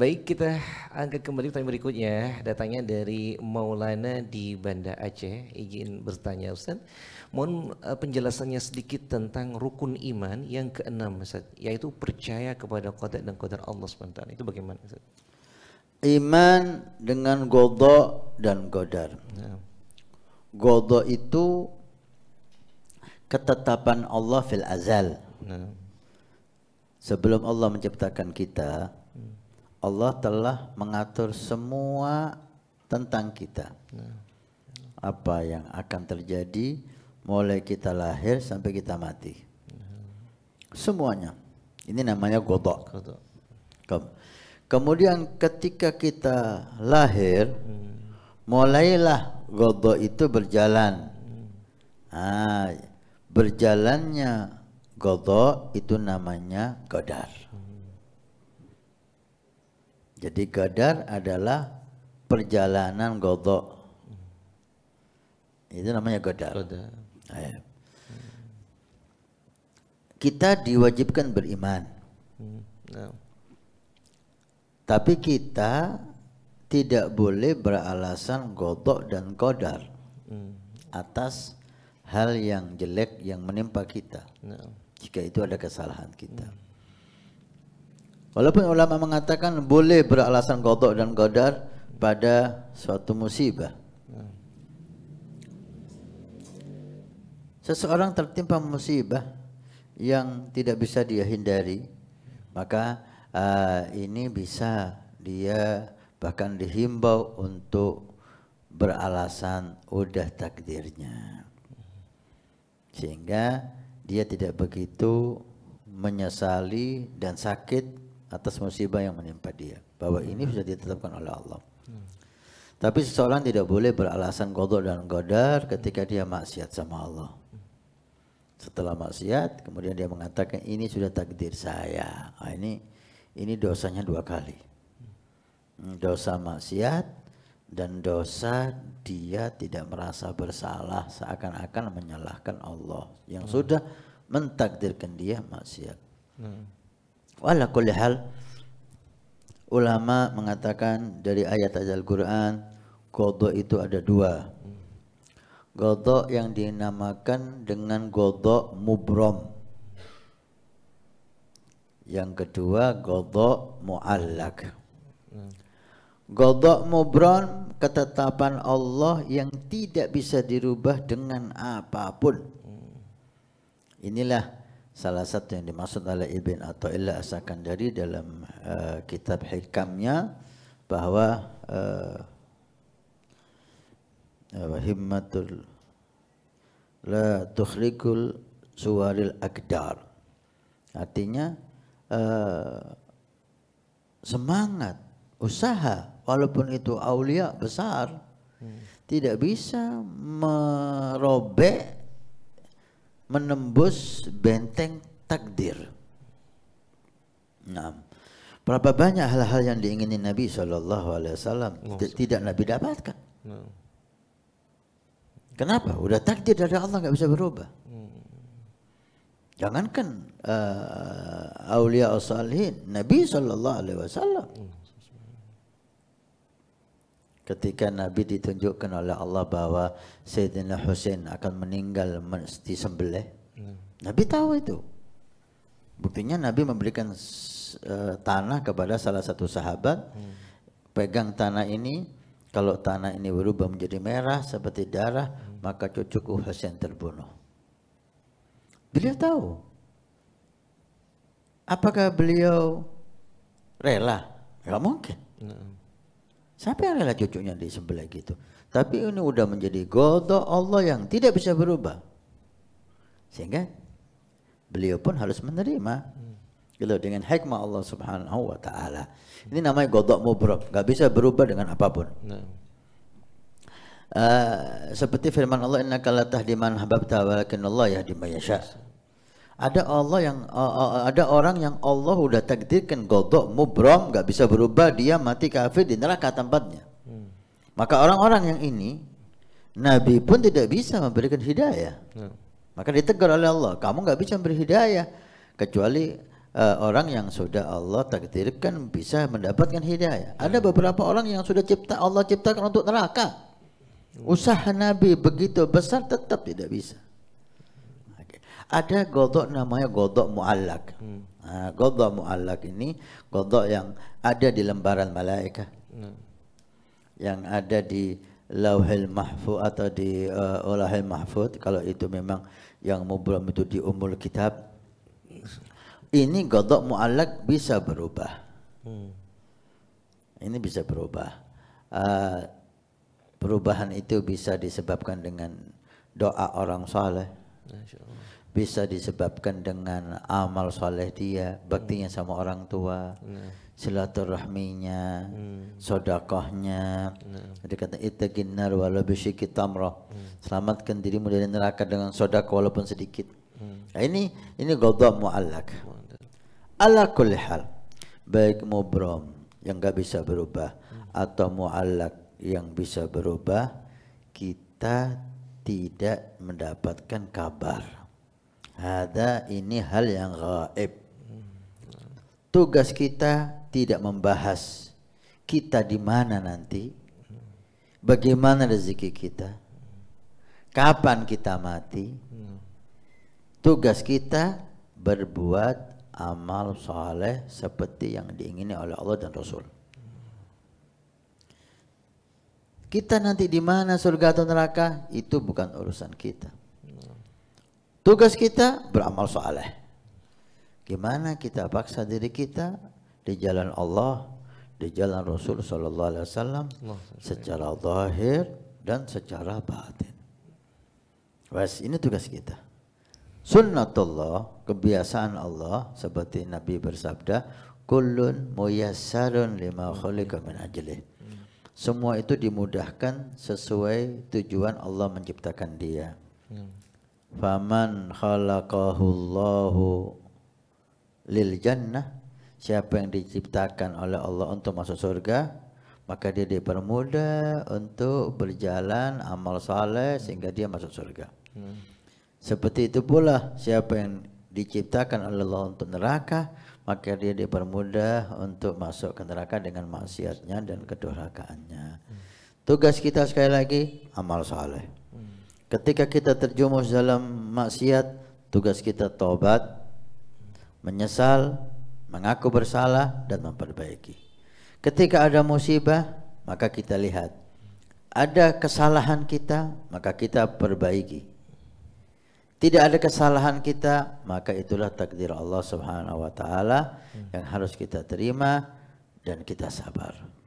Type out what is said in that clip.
Baik, kita angkat kembali pertanyaan berikutnya. Datangnya dari Maulana di Banda Aceh. Izin bertanya Ustaz. Mohon eh, penjelasannya sedikit tentang rukun iman yang keenam Ustaz, yaitu percaya kepada qada dan qadar Allah SWT. Itu bagaimana Ustaz? Iman dengan godo dan godar Nah. itu ketetapan Allah fil azal. Nah. Sebelum Allah menciptakan kita, Allah telah mengatur semua tentang kita. Apa yang akan terjadi mulai kita lahir sampai kita mati. Semuanya. Ini namanya godok. Kemudian ketika kita lahir, mulailah godok itu berjalan. Ah, berjalannya godok itu namanya godar. Jadi gadar adalah perjalanan godok. Itu namanya godar. Kita diwajibkan beriman. Hmm, ya. Tapi kita tidak boleh beralasan godok dan godar hmm. atas hal yang jelek yang menimpa kita. Ya. Jika itu ada kesalahan kita. Hmm. Walaupun ulama mengatakan boleh beralasan godok dan kodar pada suatu musibah. Seseorang tertimpa musibah yang tidak bisa dia hindari, maka uh, ini bisa dia bahkan dihimbau untuk beralasan udah takdirnya. Sehingga dia tidak begitu menyesali dan sakit atas musibah yang menimpa dia. Bahwa ini hmm. sudah ditetapkan oleh Allah. Hmm. Tapi seseorang tidak boleh beralasan godok dan godar ketika dia maksiat sama Allah. Setelah maksiat, kemudian dia mengatakan ini sudah takdir saya. Nah, ini ini dosanya dua kali. Hmm, dosa maksiat dan dosa dia tidak merasa bersalah seakan-akan menyalahkan Allah yang hmm. sudah mentakdirkan dia maksiat. Hmm. Wala kulli hal ulama mengatakan dari ayat ayat quran godok itu ada dua godok yang dinamakan dengan godok mubrom yang kedua godok muallak godok mubrom ketetapan Allah yang tidak bisa dirubah dengan apapun inilah Salah satu yang dimaksud oleh Ibn Atta'illah As-Sakandari dalam uh, kitab hikamnya bahwa uh, himmatul la tukhrikul suwaril akdar. Artinya uh, semangat, usaha walaupun itu aulia besar hmm. tidak bisa merobek menembus benteng takdir. Nah, berapa banyak hal-hal yang diingini Nabi SAW tidak Nabi dapatkan. Kenapa? Udah takdir dari Allah nggak bisa berubah. Hmm. Jangankan uh, aulia salihin, Nabi saw. Hmm ketika Nabi ditunjukkan oleh Allah bahwa Sayyidina Hussein akan meninggal di Hmm. Nabi tahu itu. Buktinya Nabi memberikan uh, tanah kepada salah satu sahabat. Hmm. Pegang tanah ini, kalau tanah ini berubah menjadi merah seperti darah, hmm. maka cucuku Hussein terbunuh. Beliau tahu. Apakah beliau rela? Gak mungkin. Hmm. Siapa yang rela cucunya di sebelah gitu? Tapi ini udah menjadi godok Allah yang tidak bisa berubah. Sehingga beliau pun harus menerima. Hmm. Gitu, dengan hikmah Allah subhanahu wa ta'ala. Ini namanya godok mubrok. Gak bisa berubah dengan apapun. Uh, seperti firman Allah, Inna kalatah diman hababta walakin Allah ada Allah yang uh, uh, ada orang yang Allah udah takdirkan godok mubrom nggak bisa berubah dia mati kafir di neraka tempatnya. Hmm. Maka orang-orang yang ini Nabi pun tidak bisa memberikan hidayah. Hmm. Maka ditegur oleh Allah, kamu nggak bisa memberi hidayah kecuali uh, orang yang sudah Allah takdirkan bisa mendapatkan hidayah. Ada ya. beberapa orang yang sudah cipta Allah ciptakan untuk neraka. Usaha Nabi begitu besar tetap tidak bisa ada godok namanya godok mu'allak. Hmm. Nah, godok mu'allak ini godok yang ada di lembaran malaikat. Hmm. Yang ada di lauhil mahfud atau di uh, eh, olahil mahfud. Kalau itu memang yang mubram itu di umul kitab. Ini godok mu'allak bisa berubah. Hmm. Ini bisa berubah. Uh, perubahan itu bisa disebabkan dengan doa orang saleh bisa disebabkan dengan amal soleh dia, baktinya hmm. sama orang tua, nah. silaturahminya, hmm. sodakohnya. Nah. Jadi kata itu ginar walau bisyikit tamrah. Hmm. Selamatkan dirimu dari neraka dengan sodak walaupun sedikit. Hmm. Nah, ini ini ghadab muallak. Ala kulli hal. Baik mubram yang gak bisa berubah hmm. atau muallak yang bisa berubah, kita tidak mendapatkan kabar ada ini hal yang gaib. Tugas kita tidak membahas kita di mana nanti, bagaimana rezeki kita, kapan kita mati. Tugas kita berbuat amal soleh seperti yang diingini oleh Allah dan Rasul. Kita nanti di mana surga atau neraka itu bukan urusan kita. Tugas kita beramal soleh. Gimana kita paksa diri kita di jalan Allah, di jalan Rasul Sallallahu Alaihi Wasallam secara zahir dan secara batin. Wes ini tugas kita. Sunnatullah, kebiasaan Allah seperti Nabi bersabda, kulun muyassarun lima khuliqa min ajlih. Semua itu dimudahkan sesuai tujuan Allah menciptakan dia. Hmm faman khalaqahullahu lil jannah siapa yang diciptakan oleh Allah untuk masuk surga maka dia dipermudah untuk berjalan amal saleh sehingga dia masuk surga hmm. seperti itu pula siapa yang diciptakan oleh Allah untuk neraka maka dia dipermudah untuk masuk ke neraka dengan maksiatnya dan kedurhakaannya hmm. tugas kita sekali lagi amal saleh Ketika kita terjumus dalam maksiat, tugas kita taubat, menyesal, mengaku bersalah dan memperbaiki. Ketika ada musibah, maka kita lihat ada kesalahan kita, maka kita perbaiki. Tidak ada kesalahan kita, maka itulah takdir Allah Subhanahu wa taala yang harus kita terima dan kita sabar.